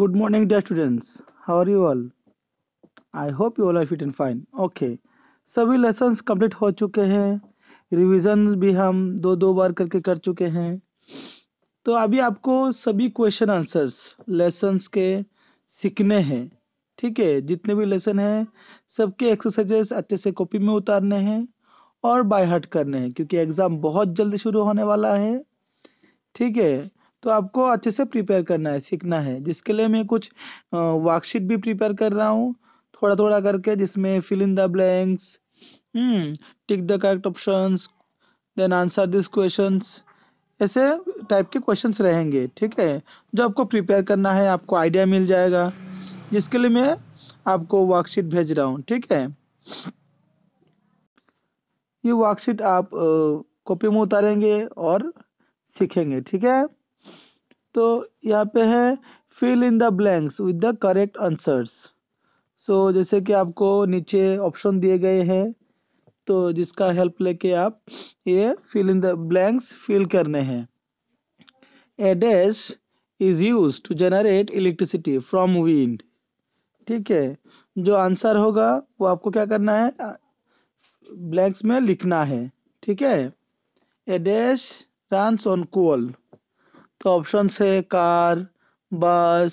good morning dear students how are you all i hope you all are fit and fine okay सभी lessons complete हो चुके हैं revision भी हम दो दो बार करके कर चुके हैं तो अभी आपको सभी क्वेश्चन आंसर्स लेसन्स के सीखने हैं ठीक है जितने भी लेसन हैं सबके एक्सरसाइजेस अच्छे से कॉपी में उतारने हैं और बाय हार्ट करने हैं क्योंकि एग्ज़ाम बहुत जल्दी शुरू होने वाला है ठीक है तो आपको अच्छे से प्रिपेयर करना है सीखना है जिसके लिए मैं कुछ वर्कशीट भी प्रिपेयर कर रहा हूँ थोड़ा थोड़ा करके जिसमें fill in the blanks tick the correct option then answer this question ऐसे टाइप के क्वेश्चंस रहेंगे ठीक है जो आपको प्रिपेयर करना है आपको आइडिया मिल जाएगा जिसके लिए मैं आपको वर्कशीट भेज रहा हूँ ठीक है ये वर्कशीट आप कॉपी में उतारेंगे और सीखेंगे ठीक है तो यहाँ पे है fill in the blanks with the correct answers so जैसे कि आपको नीचे ऑप्शन दिए गए हैं तो जिसका हेल्प लेके आप ये fill in the blanks fill करने हैं a dash is use to generate electricity from wind ठीक है जो आंसर होगा वो आपको क्या करना है ब्लैंक्स में लिखना है ठीक है a dash runs on coal तो ऑप्शन है कार बस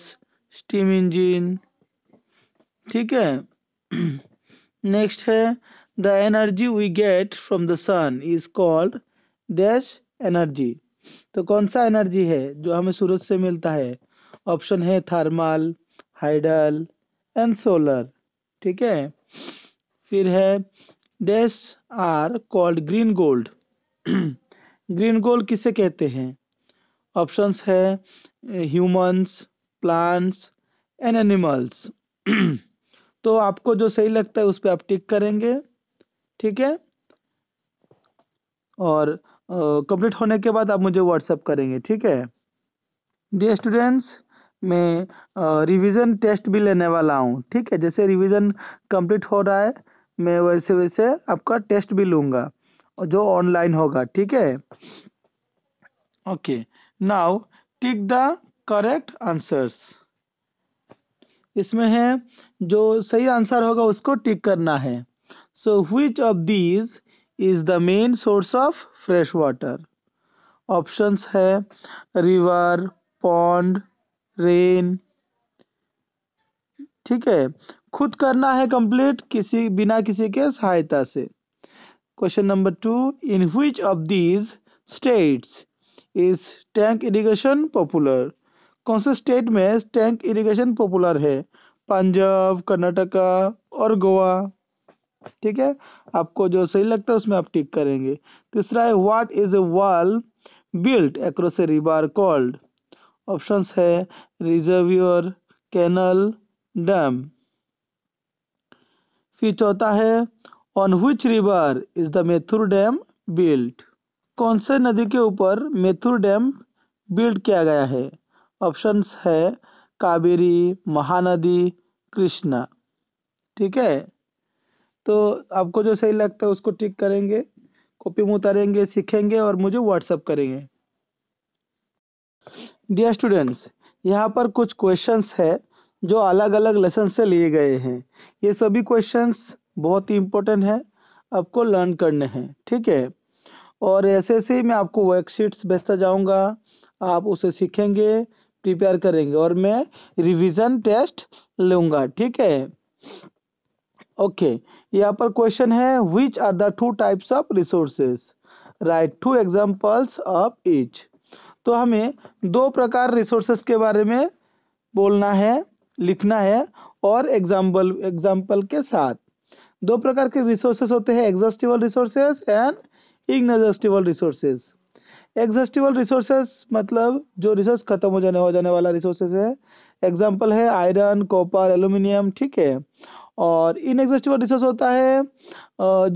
स्टीम इंजन ठीक है नेक्स्ट है the energy we get from the sun is called dash energy तो कौन सा एनर्जी है जो हमें सूरज से मिलता है ऑप्शन है थर्मल हाइडल एंड सोलर ठीक है फिर है dash are called green gold green gold किसे कहते हैं ऑप्शंस है ह्यूमंस प्लांट्स एंड एनिमल्स तो आपको जो सही लगता है उस पर आप टिक करेंगे ठीक है और कंप्लीट uh, होने के बाद आप मुझे व्हाट्सअप करेंगे ठीक है डे स्टूडेंट्स मैं रिवीजन टेस्ट भी लेने वाला हूँ ठीक है जैसे रिवीजन कंप्लीट हो रहा है मैं वैसे वैसे आपका टेस्ट भी लूँगा जो ऑनलाइन होगा ठीक है okay okay. Now tick the correct answers इसमें है जो सही आंसर होगा उसको टिक करना है so which of these is the main source of fresh water options है रिवर पॉन्ड रेन ठीक है खुद करना है कंप्लीट किसी बिना किसी के सहायता से question number two in which of these states is tank irrigation popular कौन से स्टेट में टैंक इरीगेशन पॉपुलर है पंजाब कर्नाटका और गोवा ठीक है आपको जो सही लगता है उसमें आप टिक करेंगे तीसरा है what is a wall built across a river called options है रिजर्वियर कैनल डैम फिर चौथा है on which river is the Mettur dam built कौन से नदी के ऊपर मेथुर डैम बिल्ड किया गया है ऑप्शंस है कावेरी महानदी कृष्णा ठीक है तो आपको जो सही लगता है उसको टिक करेंगे कॉपी में उतारेंगे सीखेंगे और मुझे व्हाट्सअप करेंगे डियर स्टूडेंट्स यहाँ पर कुछ क्वेश्चंस है जो अलग अलग लेसन से लिए गए हैं ये सभी क्वेश्चंस बहुत ही इंपॉर्टेंट है आपको लर्न करने हैं ठीक है और ऐसे ऐसे मैं आपको वर्कशीट्स भेजता जाऊंगा आप उसे सीखेंगे प्रिपेयर करेंगे और मैं रिवीजन टेस्ट लूंगा ठीक है ओके यहाँ पर क्वेश्चन है which are the two types of resources write two examples of each तो हमें दो प्रकार रिसोर्सेस के बारे में बोलना है लिखना है और एग्जाम्पल एग्जाम्पल के साथ दो प्रकार के रिसोर्सेस होते हैं exhaustible resources and inexhaustible resources exhaustible resources मतलब जो रिसोर्स खत्म हो जाने हो जाने वाला रिसोर्सेज है एग्जाम्पल है आयरन कॉपर एलुमिनियम ठीक है और इनएग्जस्टिबल रिसोर्स होता है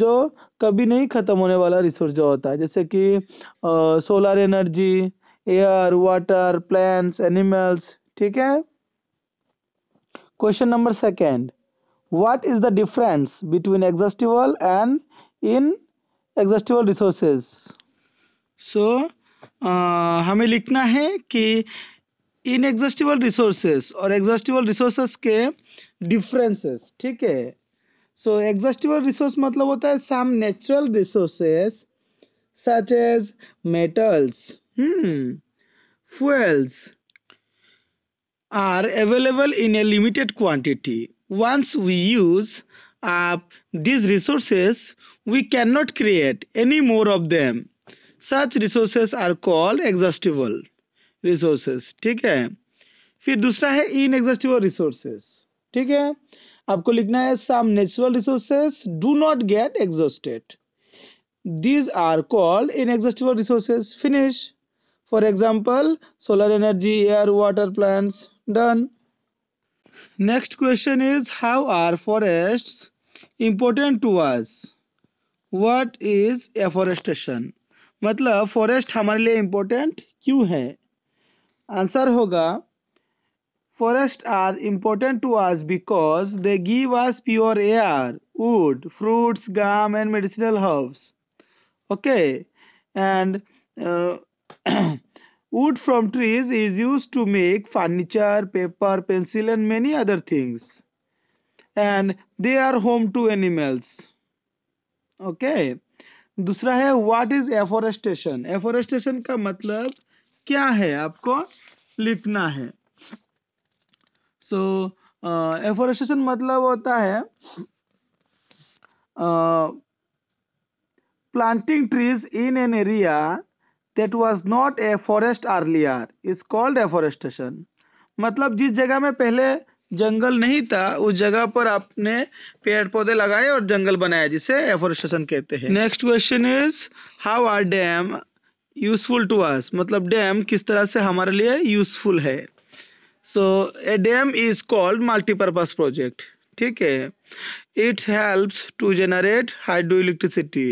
जो कभी नहीं खत्म होने वाला रिसोर्स जो होता है जैसे कि solar energy air water plants animals ठीक है question number second what is the difference between exhaustible and inexhaustible resources so हमें लिखना है कि इन एग्जस्टिबल रिसोर्सेज और एग्जस्टिबल रिसोर्सेज के डिफरेंसेस ठीक है सो एग्जस्टिबल रिसोर्स मतलब होता है some natural resources such as metals fuels are available in a limited quantity once we use uh, these resources we cannot create any more of them such resources are called exhaustible resources ठीक है फिर दूसरा है inexhaustible resources. ठीक है आपको लिखना है some natural resources do not get exhausted. these are called inexhaustible resources finish for example solar energy air water plants done Next question is how are forests important to us? What is afforestation? मतलब forest हमारे लिए important क्यों है? Answer होगा forests are important to us because they give us pure air, wood, fruits, gum and medicinal herbs. Okay and uh, Wood from trees is used to make furniture, paper, pencil and many other things. And they are home to animals. Okay. दूसरा है what is afforestation afforestation का मतलब क्या है आपको लिखना है सो so, afforestation uh, मतलब होता है planting trees in an area that was not a forest earlier is called afforestation मतलब जिस जगह में पहले जंगल नहीं था उस जगह पर आपने पेड़ पौधे लगाए और जंगल बनाया जिसे एफोरेस्टेशन कहते हैं next question is how are dam useful to us मतलब डैम किस तरह से हमारे लिए यूजफुल है so a dam is called multipurpose project ठीक है it helps to generate hydro electricity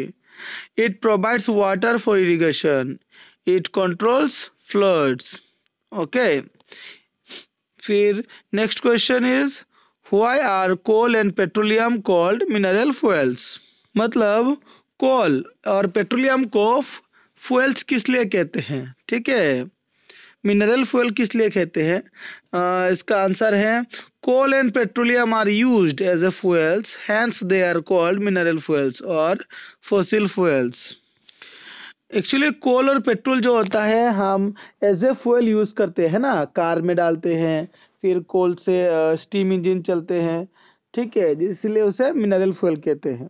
It provides water for irrigation. It controls floods. Okay. फिर next question is why are coal and petroleum called mineral fuels मतलब coal और petroleum को fuels किस लिए कहते हैं ठीक है मिनरल फ्यूल किस लिए कहते हैं इसका आंसर है coal and petroleum are used as a fuels hence they are called mineral fuels और फोसिल फ्यूल्स एक्चुअली कोल और पेट्रोल जो होता है हम एज ए फ्यूल यूज़ करते हैं ना कार में डालते हैं फिर कोल से स्टीम इंजन चलते हैं ठीक है इसलिए उसे मिनरल फ्यूल कहते हैं